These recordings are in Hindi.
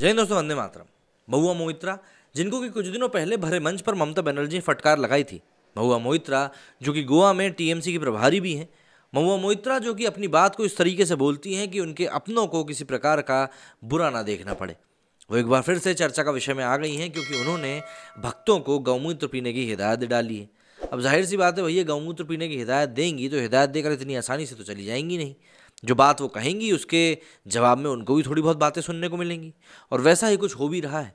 जय हिंद दोस्तों वंदे मातरम महुआ मोहित्रा जिनको कि कुछ दिनों पहले भरे मंच पर ममता बनर्जी ने फटकार लगाई थी महुआ मोहित्रा जो कि गोवा में टीएमसी की प्रभारी भी हैं महुआ मोहित्रा जो कि अपनी बात को इस तरीके से बोलती हैं कि उनके अपनों को किसी प्रकार का बुरा ना देखना पड़े वो एक बार फिर से चर्चा का विषय में आ गई हैं क्योंकि उन्होंने भक्तों को गौमूत्र पीने की हिदायत डाली है अब जाहिर सी बात है भैया गौमूत्र पीने की हिदायत देंगी तो हिदायत देकर इतनी आसानी से तो चली जाएंगी नहीं जो बात वो कहेंगी उसके जवाब में उनको भी थोड़ी बहुत बातें सुनने को मिलेंगी और वैसा ही कुछ हो भी रहा है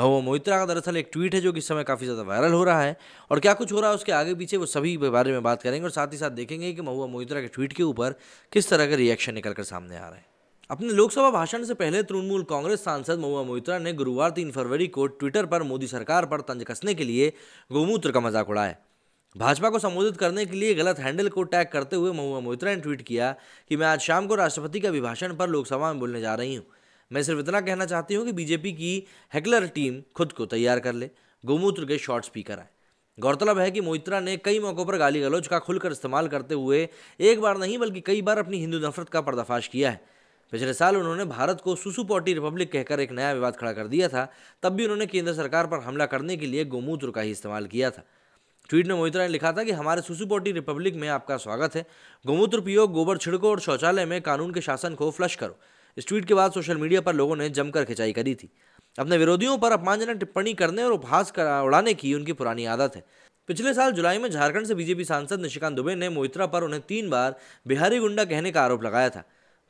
नवो मोहित्रा का दरअसल एक ट्वीट है जो कि इस समय काफ़ी ज़्यादा वायरल हो रहा है और क्या कुछ हो रहा है उसके आगे पीछे वो सभी बारे में बात करेंगे और साथ ही साथ देखेंगे कि महुआ मोहित्रा के ट्वीट के ऊपर किस तरह का रिएक्शन निकल कर सामने आ रहा है अपने लोकसभा भाषण से पहले तृणमूल कांग्रेस सांसद महुआ मोहित्रा ने गुरुवार तीन फरवरी को ट्विटर पर मोदी सरकार पर तंज कसने के लिए गोमूत्र का मजाक उड़ाया भाजपा को संबोधित करने के लिए गलत हैंडल को टैग करते हुए महुआ मोहित्रा ने ट्वीट किया कि मैं आज शाम को राष्ट्रपति के अभिभाषण पर लोकसभा में बोलने जा रही हूँ मैं सिर्फ इतना कहना चाहती हूँ कि बीजेपी की हैकलर टीम खुद को तैयार कर ले गोमूत्र के शॉर्ट स्पीकर आए गौरतलब है कि मोहित्रा ने कई मौक़ों पर गाली गलौज का खुलकर इस्तेमाल करते हुए एक बार नहीं बल्कि कई बार अपनी हिंदू नफरत का पर्दाफाश किया है पिछले साल उन्होंने भारत को सुसुपोटी रिपब्लिक कहकर एक नया विवाद खड़ा कर दिया था तब भी उन्होंने केंद्र सरकार पर हमला करने के लिए गोमूत्र का ही इस्तेमाल किया था ट्वीट में मोहित्रा ने लिखा था कि हमारे सुसुपोटी रिपब्लिक में आपका स्वागत है गोमूत्र पियो गोबर छिड़को और शौचालय में कानून के शासन को फ्लश करो इस ट्वीट के बाद सोशल मीडिया पर लोगों ने जमकर खिंचाई करी थी अपने विरोधियों पर अपमानजनक टिप्पणी करने और उपहास कर उड़ाने की उनकी पुरानी आदत है पिछले साल जुलाई में झारखंड से बीजेपी सांसद निशिकांत दुबे ने मोहित्रा पर उन्हें तीन बार बिहारी गुंडा कहने का आरोप लगाया था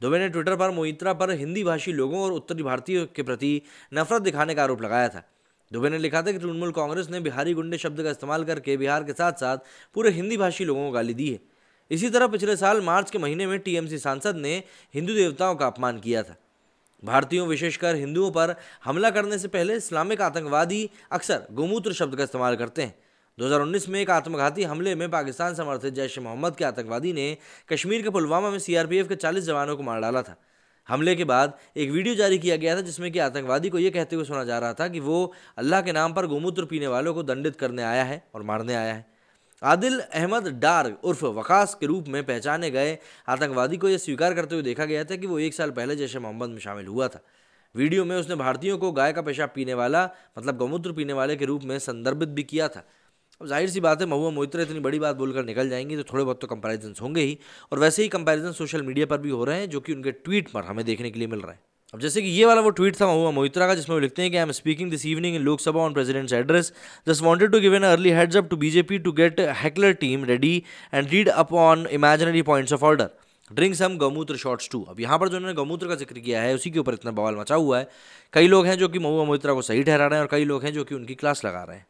दुबे ने ट्विटर पर मोहित्रा पर हिंदी भाषी लोगों और उत्तरी भारतीयों के प्रति नफरत दिखाने का आरोप लगाया था दुबे ने लिखा था कि तृणमूल कांग्रेस ने बिहारी गुंडे शब्द का इस्तेमाल करके बिहार के साथ साथ पूरे हिंदी भाषी लोगों को गाली दी है इसी तरह पिछले साल मार्च के महीने में टीएमसी सांसद ने हिंदू देवताओं का अपमान किया था भारतीयों विशेषकर हिंदुओं पर हमला करने से पहले इस्लामिक आतंकवादी अक्सर गोमूत्र शब्द का इस्तेमाल करते हैं 2019 में एक आत्मघाती हमले में पाकिस्तान समर्थित जैश मोहम्मद के आतंकवादी ने कश्मीर के पुलवामा में सीआरपीएफ के 40 जवानों को मार डाला था हमले के बाद एक वीडियो जारी किया गया था जिसमें कि आतंकवादी को यह कहते हुए सुना जा रहा था कि वो अल्लाह के नाम पर गोमूत्र पीने वालों को दंडित करने आया है और मारने आया है आदिल अहमद डार उर्फ वकास के रूप में पहचाने गए आतंकवादी को यह स्वीकार करते हुए देखा गया था कि वो एक साल पहले जैश मोहम्मद में शामिल हुआ था वीडियो में उसने भारतीयों को गाय का पेशाब पीने वाला मतलब गौमूत्र पीने वाले के रूप में संदर्भित भी किया था अब जाहिर सी बात है महुआ मोइत्रा इतनी बड़ी बात बोलकर निकल जाएंगी तो थोड़े बहुत तो कंपैरिजन होंगे ही और वैसे ही कंपैरिजन सोशल मीडिया पर भी हो रहे हैं जो कि उनके ट्वीट पर हमें देखने के लिए मिल रहा है अब जैसे कि ये वाला वो ट्वीट था महुआ मोहित्रा का जिसमें वो लिखते हैं कि I am speaking this evening in Lok Sabha on president's address just wanted to give an early heads up to BJP to get heckler team ready and read up on imaginary points of order drink some gaumutra shots to अब यहाँ पर जो उन्होंने गौमूत्र का जिक्र किया है उसी के ऊपर इतना बवाल मचा हुआ है कई लोग हैं जो कि महुआ मोहित्रा को सही ठहरा रहे हैं और कई लोग हैं जो कि उनकी क्लास लगा रहे हैं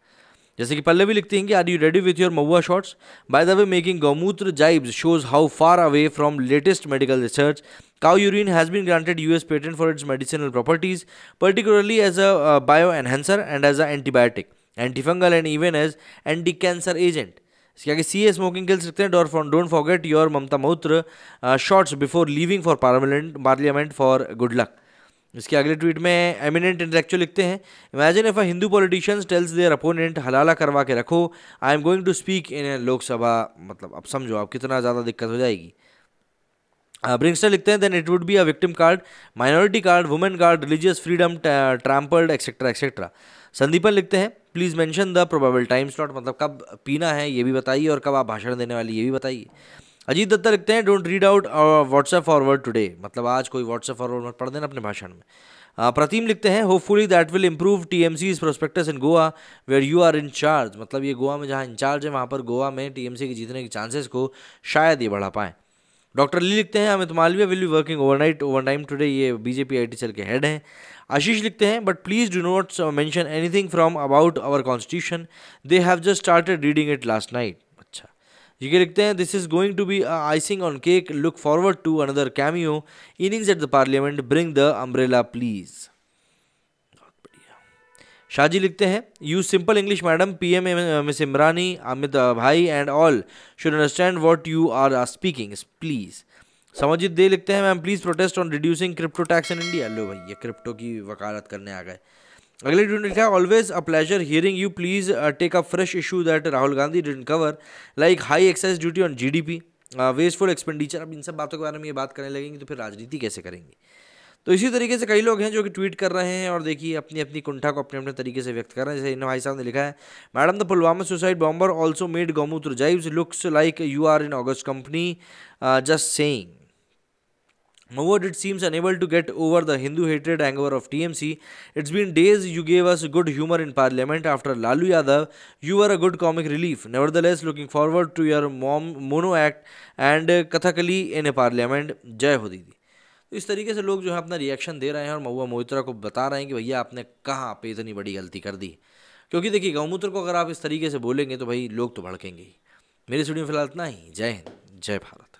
जैसे कि पल्लवी लिखती हैं कि are you ready with your mahua shots by the way making gaumutra jibes shows how far away from latest medical research cow urine has been granted U S patent for its medicinal properties particularly as a bio enhancer and as a antibiotic antifungal and even as anti cancer agent इसके सी ए स्मोकिंग किल्स लिखते हैं डॉर फ्रॉन don't forget your Mamata mutra shots before living for parliament for good luck इसके अगले ट्वीट में एमिनेंट इंटेलेक्चुअल लिखते हैं imagine if a Hindu politician tells their opponent हलाला करवा के रखो I am going to speak in Lok Sabha मतलब अब समझो आप कितना ज़्यादा दिक्कत हो जाएगी ब्रिंगस्टर हाँ, लिखते हैं then it would be a victim card minority card women card religious freedom trampled etcetera etcetera Sandipan लिखते हैं please mention the probable time slot मतलब कब पीना है ये भी बताइए और कब आप भाषण देने वाली ये भी बताइए अजीत दत्ता लिखते हैं don't read out WhatsApp forward today मतलब आज कोई व्हाट्सएप फॉरवर्ड मत पढ़ देना अपने भाषण में uh, प्रतिम लिखते हैं hopefully that will improve T M C's prospects in Goa where you are in charge मतलब ये गोवा में जहाँ इंचार्ज है वहाँ पर गोवा में टी एम सी के जीतने के चांसेस को शायद ये बढ़ा पाएँ डॉक्टर ली लिखते हैं Amit Malviya will be working overnight overtime today ये बीजेपी आई टी सेल के हेड हैं आशीष लिखते हैं but please do not mention anything from about our constitution they have just started reading it last night ये लिखते हैं this is going to be icing on cake look forward to another cameo innings at the parliament bring the umbrella please Shahji लिखते हैं you simple English madam P M miss Imrani Amit भाई and all should understand what you are speaking please समझित दे लिखते हैं ma'am please protest on reducing crypto tax in India लो भाई ये क्रिप्टो की वकालत करने आ गए अगले ट्वीट ने लिखा always a pleasure hearing you please take a fresh issue that Rahul Gandhi did cover like high excise duty on GDP wasteful expenditure अब इन सब बातों के बारे में ये बात करने लगेंगे तो फिर राजनीति कैसे करेंगे तो इसी तरीके से कई लोग हैं जो कि ट्वीट कर रहे हैं और देखिए अपनी अपनी कुंठा को अपने अपने तरीके से व्यक्त कर रहे हैं जैसे इन भाई साहब ने लिखा है madam the Pulwama suicide bomber also made gaumutra jives looks like you are in august company just saying However, it seems unable to get over the Hindu hatred anger of TMC. It's been days you gave us good humor in parliament after Lalu Yadav. You were a good comic relief. Nevertheless, looking forward to your mom mono act and Kathakali in a parliament. Jai Ho Didi. तो इस तरीके से लोग जो है अपना रिएक्शन दे रहे हैं और महुआ मोहित्रा को बता रहे हैं कि भैया आपने कहाँ पे इतनी बड़ी गलती कर दी क्योंकि देखिए गौमूत्र को अगर आप इस तरीके से बोलेंगे तो भाई लोग तो भड़केंगे ही मेरे स्टूडियो फिलहाल इतना ही जय हिंद जय भारत